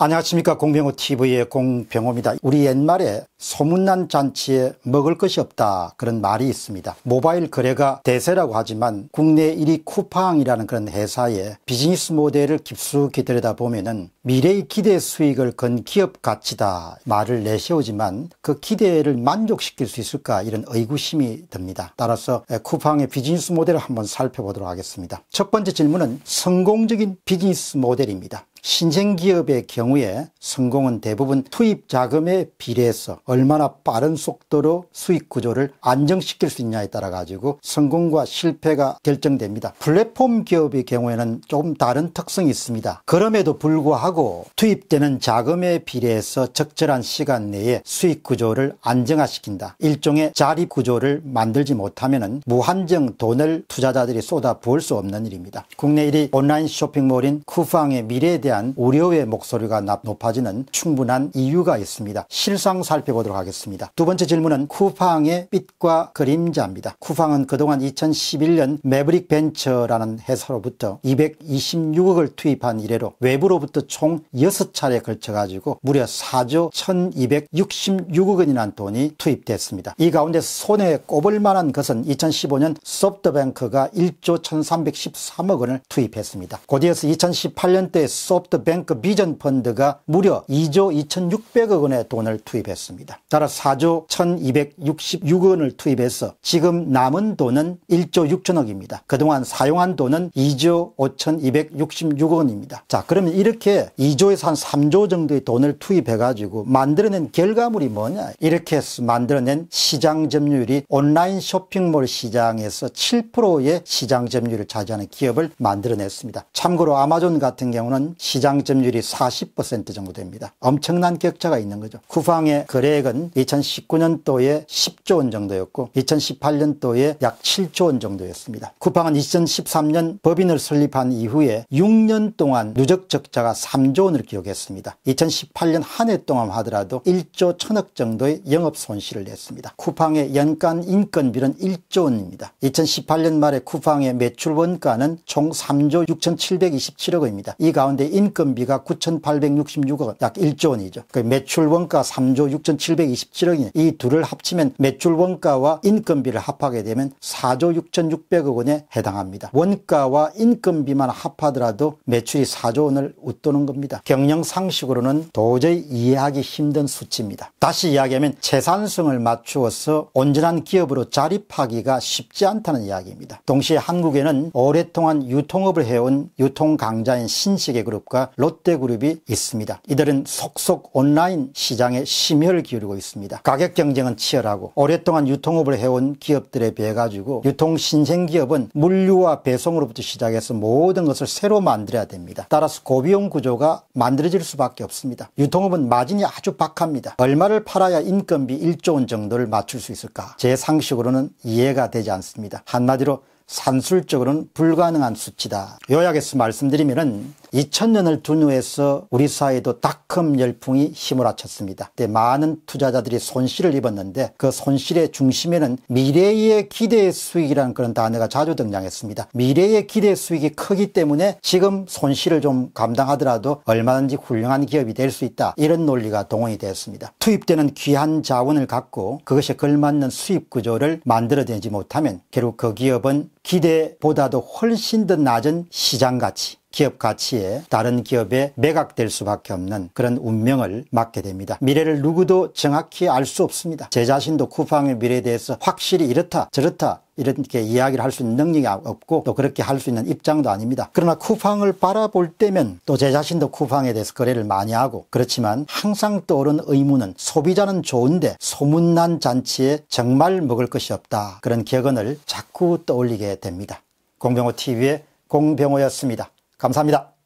안녕하십니까 공병호TV의 공병호입니다. 우리 옛말에 소문난 잔치에 먹을 것이 없다 그런 말이 있습니다. 모바일 거래가 대세라고 하지만 국내 1위 쿠팡이라는 그런 회사의 비즈니스 모델을 깊숙이 들여다보면 은 미래의 기대 수익을 건 기업 가치다 말을 내세우지만 그 기대를 만족시킬 수 있을까 이런 의구심이 듭니다. 따라서 쿠팡의 비즈니스 모델을 한번 살펴보도록 하겠습니다. 첫 번째 질문은 성공적인 비즈니스 모델입니다. 신생기업의 경우에 성공은 대부분 투입 자금에 비례해서 얼마나 빠른 속도로 수익 구조를 안정시킬 수 있냐에 따라 가지고 성공과 실패가 결정됩니다. 플랫폼 기업의 경우에는 조금 다른 특성이 있습니다. 그럼에도 불구하고 투입되는 자금에 비례해서 적절한 시간 내에 수익 구조를 안정화시킨다. 일종의 자립 구조를 만들지 못하면 무한정 돈을 투자자들이 쏟아 부을 수 없는 일입니다. 국내 1위 온라인 쇼핑몰인 쿠팡의 미래에 대한 대한 우려의 목소리가 높아지는 충분한 이유가 있습니다. 실상 살펴보도록 하겠습니다. 두 번째 질문은 쿠팡의 빛과 그림자입니다. 쿠팡은 그동안 2011년 매브릭 벤처라는 회사로부터 226억을 투입한 이래로 외부로부터 총 6차례 걸쳐 가지고 무려 4조 1266억 원이란 돈이 투입됐습니다. 이 가운데 손에 꼽을 만한 것은 2015년 소프트뱅크가 1조 1313억 원을 투입했습니다. 곧이어서 2018년대 소 소프트 뱅크 비전 펀드가 무려 2조 2,600억 원의 돈을 투입했습니다. 따라 4조 1,266억 원을 투입해서 지금 남은 돈은 1조 6천억입니다. 그동안 사용한 돈은 2조 5,266억 원입니다. 자, 그러면 이렇게 2조에서 한 3조 정도의 돈을 투입해가지고 만들어낸 결과물이 뭐냐? 이렇게 만들어낸 시장 점유율이 온라인 쇼핑몰 시장에서 7%의 시장 점유율을 차지하는 기업을 만들어냈습니다. 참고로 아마존 같은 경우는 시장 점유율이 40% 정도 됩니다. 엄청난 격차가 있는 거죠. 쿠팡의 거래액은 2019년도에 10조 원 정도였고 2018년도에 약 7조 원 정도였습니다. 쿠팡은 2013년 법인을 설립한 이후에 6년 동안 누적 적자가 3조 원을 기록했습니다. 2018년 한 해 동안 하더라도 1조 1000억 정도의 영업 손실을 냈습니다. 쿠팡의 연간 인건비는 1조 원입니다. 2018년 말에 쿠팡의 매출 원가는 총 3조 6727억입니다. 원이 가운데 인건비가 9,866억 원, 약 1조 원이죠. 그 매출 원가 3조 6,727억이 이 둘을 합치면 매출 원가와 인건비를 합하게 되면 4조 6,600억 원에 해당합니다. 원가와 인건비만 합하더라도 매출이 4조 원을 웃도는 겁니다. 경영 상식으로는 도저히 이해하기 힘든 수치입니다. 다시 이야기하면 재산성을 맞추어서 온전한 기업으로 자립하기가 쉽지 않다는 이야기입니다. 동시에 한국에는 오랫동안 유통업을 해온 유통강자인 신식의 그룹 그룹과 롯데그룹이 있습니다. 이들은 속속 온라인 시장에 심혈을 기울이고 있습니다. 가격 경쟁은 치열하고 오랫동안 유통업을 해온 기업들에 비해 가지고 유통 신생 기업은 물류와 배송으로부터 시작해서 모든 것을 새로 만들어야 됩니다. 따라서 고비용 구조가 만들어질 수밖에 없습니다. 유통업은 마진이 아주 박합니다. 얼마를 팔아야 인건비 1조 원 정도를 맞출 수 있을까? 제 상식으로는 이해가 되지 않습니다. 한마디로 산술적으로는 불가능한 수치다. 요약해서 말씀드리면은 2000년을 둔후해서 우리 사회도 닷컴 열풍이 힘을 합쳤습니다. 많은 투자자들이 손실을 입었는데 그 손실의 중심에는 미래의 기대 수익이라는 그런 단어가 자주 등장했습니다. 미래의 기대 수익이 크기 때문에 지금 손실을 좀 감당하더라도 얼마든지 훌륭한 기업이 될 수 있다. 이런 논리가 동원이 되었습니다. 투입되는 귀한 자원을 갖고 그것에 걸맞는 수입 구조를 만들어내지 못하면 결국 그 기업은 기대보다도 훨씬 더 낮은 시장 가치 기업 가치에 다른 기업에 매각될 수밖에 없는 그런 운명을 맞게 됩니다. 미래를 누구도 정확히 알 수 없습니다. 제 자신도 쿠팡의 미래에 대해서 확실히 이렇다 저렇다 이렇게 이야기를 할 수 있는 능력이 없고 또 그렇게 할 수 있는 입장도 아닙니다. 그러나 쿠팡을 바라볼 때면 또 제 자신도 쿠팡에 대해서 거래를 많이 하고 그렇지만 항상 떠오른 의문은 소비자는 좋은데 소문난 잔치에 정말 먹을 것이 없다. 그런 격언을 자꾸 떠올리게 됩니다. 공병호 TV의 공병호였습니다. 감사합니다.